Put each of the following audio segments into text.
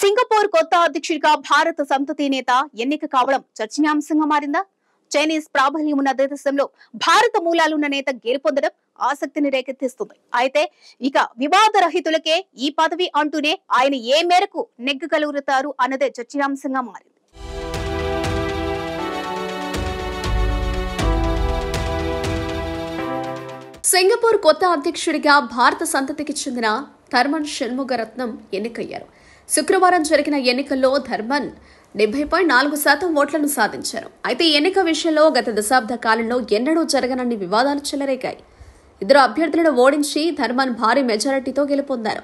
Singapore కొత్త అధ్యక్షుడిగా భారత సంతతి నేత ఎన్నిక కావడం చర్చనీయాంశంగా మారిందా చైనీస్ ప్రాబల్యం ఉన్న దేశంలో భారత మూలాలున్న నేత గెలుపొందడం ఆసక్తిని రేకెత్తిస్తుంది అయితే ఇక వివాద రహితులకే ఈ పదవి అంటూనే ఆయన ఏ మేరకు నెగ్గగలుగుతారు అన్నదే చర్చనీయాంశంగా మారింది సింగపూర్ కొత్త అధ్యక్షుడిగా భారత సంతతికి చెందిన థర్మన్ షణ్ముగరత్నం ఎన్నికయ్యారు శుక్రవారం జరిగిన ఎన్నికల్లో ధర్మన్ డెబ్బై పాయింట్ నాలుగు శాతం ఓట్లను సాధించారు అయితే ఎన్నిక విషయంలో గత దశాబ్ద కాలంలో ఎన్నడూ జరగనన్ని వివాదాలు చెలరేగాయి ఇద్దరు అభ్యర్థులను ఓడించి ధర్మన్ భారీ మెజారిటీతో గెలుపొందారు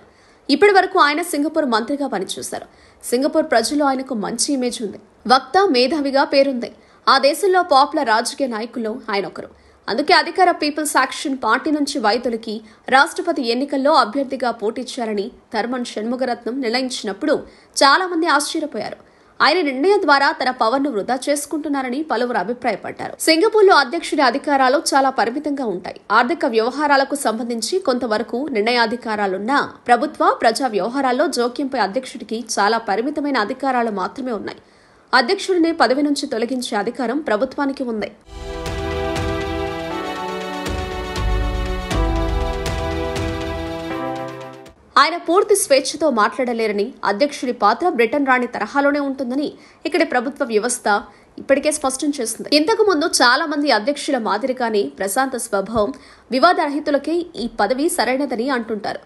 ఇప్పటి వరకు ఆయన సింగపూర్ మంత్రిగా పనిచేశారు సింగపూర్ ప్రజల్లో ఆయనకు మంచి ఇమేజ్ ఉంది వక్త మేధావిగా పేరుంది ఆ దేశంలో పాపులర్ రాజకీయ నాయకుల్లో ఆయన ఒకరు అందుకే అధికార పీపుల్స్ యాక్షన్ పార్టీ నుంచి వైదొలికి రాష్ట్రపతి ఎన్నికల్లో అభ్యర్థిగా పోటీచ్చారని ధర్మన్ షణ్ముగరత్నం నిర్ణయించినప్పుడు చాలా మంది ఆశ్చర్యపోయారు ఆయన నిర్ణయం ద్వారా తన పవర్ ను వృధా చేసుకుంటున్నారని పలువురు అభిప్రాయపడ్డారు సింగపూర్ లో అధ్యక్షుడి అధికారాలు చాలా పరిమితంగా ఉంటాయి ఆర్థిక వ్యవహారాలకు సంబంధించి కొంతవరకు నిర్ణయాధికారాలున్నా ప్రభుత్వ ప్రజా వ్యవహారాల్లో జోక్యంపై అధ్యక్షుడికి చాలా పరిమితమైన అధికారాలు మాత్రమే ఉన్నాయి అధ్యక్షుడిని పదవి నుంచి తొలగించే అధికారం ప్రభుత్వానికి ఉంది ఆయన పూర్తి స్వేచ్ఛతో మాట్లాడలేరని అధ్యక్షుడి పాత్ర బ్రిటన్ రాణి తరహాలోనే ఉంటుందని ఇక్కడి ప్రభుత్వ వ్యవస్థ ఇప్పటికే స్పష్టం చేసింది ఇంతకు ముందు చాలా మంది అధ్యక్షుల మాదిరిగానే ప్రశాంత స్వభావం వివాదరహితులకే ఈ పదవి సరైనదని అంటుంటారు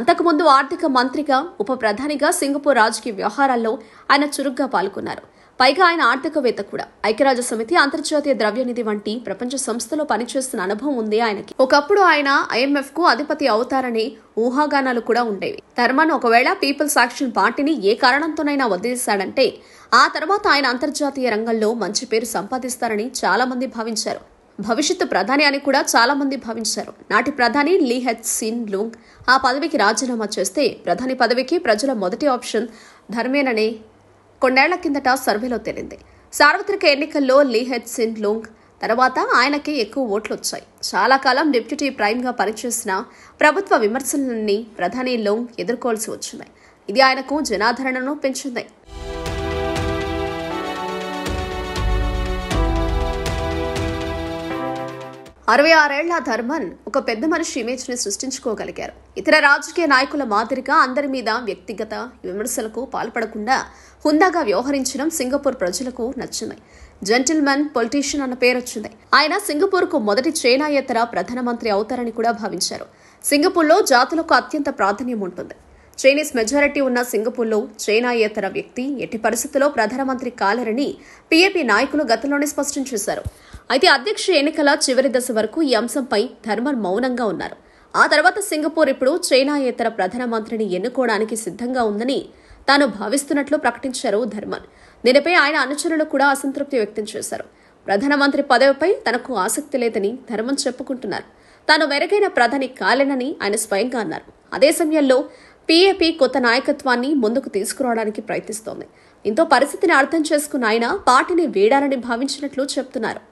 అంతకుముందు ఆర్థిక మంత్రిగా ఉప ప్రధానిగా సింగపూర్ రాజకీయ వ్యవహారాల్లో ఆయన చురుగ్గా పాల్గొన్నారు పైగా ఆయన ఆర్థికవేత్త కూడా ఐక్యరాజ్య సమితి అంతర్జాతీయ ద్రవ్యనిధి వంటి ప్రపంచ సంస్థలో పనిచేస్తున్న అనుభవం ఉంది ఆయనకి ఒకప్పుడు ఆయన ఐఎంఎఫ్ కు అధిపతి అవుతారని ఊహాగానాలు కూడా ఉండేవి ధర్మను ఒకవేళ పీపుల్స్ యాక్షన్ పార్టీని ఏ కారణంతోనైనా వదిలేశాడంటే ఆ తర్వాత ఆయన అంతర్జాతీయ రంగంలో మంచి పేరు సంపాదిస్తారని చాలా మంది భావించారు భవిష్యత్తు ప్రధాని అని కూడా చాలా మంది భావించారు నాటి ప్రధాని లీ హెచ్ సిన్ లూంగ్ ఆ పదవికి రాజీనామా చేస్తే ప్రధాని పదవికి ప్రజల మొదటి ఆప్షన్ ధర్మేననే కొన్నేళ్ల కిందట సర్వేలో తేలింది సార్వత్రిక ఎన్నికల్లో లీహెడ్ సిన్ లోంగ్ తర్వాత ఆయనకే ఎక్కువ ఓట్లు వచ్చాయి చాలా కాలం డిప్యూటీ గా పనిచేసిన ప్రభుత్వ విమర్శలన్నీ ప్రధాని లోంగ్ ఎదుర్కోవాల్సి వచ్చింది ఇది ఆయనకు జనాదరణను పెంచింది అరవై ఆరేళ్ల ధర్మన్ ఒక పెద్ద మనిషి ఇమేజ్ ని సృష్టించుకోగలిగారు ఇతర రాజకీయ నాయకుల మాదిరిగా అందరి మీద వ్యక్తిగత విమర్శలకు పాల్పడకుండా హుందాగా వ్యవహరించడం సింగపూర్ ప్రజలకు నచ్చింది జెంటిల్మన్ పొలిటీషియన్ అన్న పేరు వచ్చింది ఆయన సింగపూర్కు మొదటి చైనాయేతర ప్రధానమంత్రి అవుతారని కూడా భావించారు సింగపూర్లో జాతులకు అత్యంత ప్రాధాన్యం ఉంటుంది చైనీస్ మెజారిటీ ఉన్న సింగపూర్లో చైనాయేతర వ్యక్తి ఎట్టి పరిస్థితుల్లో ప్రధానమంత్రి కాలరని పీఏపీ నాయకులు గతంలోనే స్పష్టం చేశారు అయితే అధ్యక్ష ఎన్నికల చివరి దశ వరకు ఈ అంశంపై ధర్మన్ మౌనంగా ఉన్నారు ఆ తర్వాత సింగపూర్ ఇప్పుడు చైనా ఇతర ప్రధానమంత్రిని ఎన్నుకోవడానికి సిద్ధంగా ఉందని తాను భావిస్తున్నట్లు ప్రకటించారు ధర్మన్ దీనిపై ఆయన అనుచరులు కూడా అసంతృప్తి వ్యక్తం చేశారు ప్రధానమంత్రి పదవిపై తనకు ఆసక్తి లేదని ధర్మన్ చెప్పుకుంటున్నారు తాను మెరుగైన ప్రధాని కాలేనని ఆయన స్వయంగా అన్నారు అదే సమయంలో పీఏపీ కొత్త నాయకత్వాన్ని ముందుకు తీసుకురావడానికి ప్రయత్నిస్తోంది ఇంతో పరిస్థితిని అర్థం చేసుకున్న ఆయన పార్టీని వీడాలని భావించినట్లు చెప్తున్నారు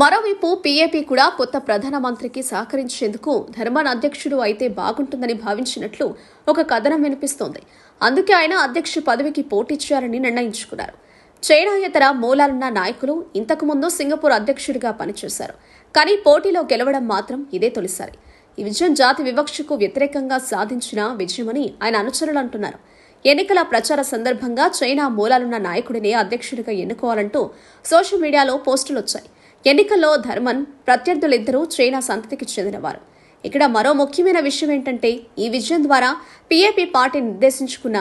మరోవైపు పీఏపీ కూడా కొత్త ప్రధానమంత్రికి సహకరించేందుకు ధర్మన్ అధ్యక్షుడు అయితే బాగుంటుందని భావించినట్లు ఒక కథనం వినిపిస్తోంది అందుకే ఆయన అధ్యక్ష పదవికి పోటీ చేయాలని నిర్ణయించుకున్నారు చైనాయేతర మూలాలున్న నాయకులు ఇంతకు ముందు సింగపూర్ అధ్యక్షుడిగా పనిచేశారు కానీ పోటీలో గెలవడం మాత్రం ఇదే తొలిసారి ఈ విజయం జాతి వివక్షకు వ్యతిరేకంగా సాధించిన విజయమని ఆయన అనుచరులు అంటున్నారు ఎన్నికల ప్రచార సందర్భంగా చైనా మూలాలున్న నాయకుడినే అధ్యక్షుడిగా ఎన్నుకోవాలంటూ సోషల్ మీడియాలో పోస్టులు వచ్చాయి ఎన్నికల్లో ధర్మన్ ప్రత్యర్థులిద్దరూ చైనా సంతతికి చెందినవారు ఇక్కడ మరో ముఖ్యమైన విషయం ఏంటంటే ఈ విజయం ద్వారా పీఏపీ పార్టీ నిర్దేశించుకున్న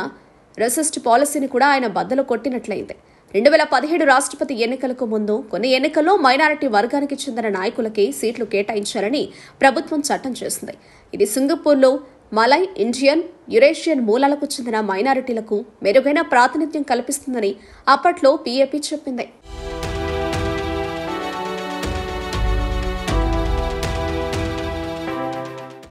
రెసిస్ట్ పాలసీని కూడా ఆయన బద్దలు కొట్టినట్లయింది రెండు వేల పదిహేడు రాష్ట్రపతి ఎన్నికలకు ముందు కొన్ని ఎన్నికల్లో మైనారిటీ వర్గానికి చెందిన నాయకులకి సీట్లు కేటాయించాలని ప్రభుత్వం చట్టం చేసింది ఇది సింగపూర్లో మలై ఇండియన్ యురేషియన్ మూలాలకు చెందిన మైనారిటీలకు మెరుగైన ప్రాతినిధ్యం కల్పిస్తుందని అప్పట్లో పీఏపీ చెప్పింది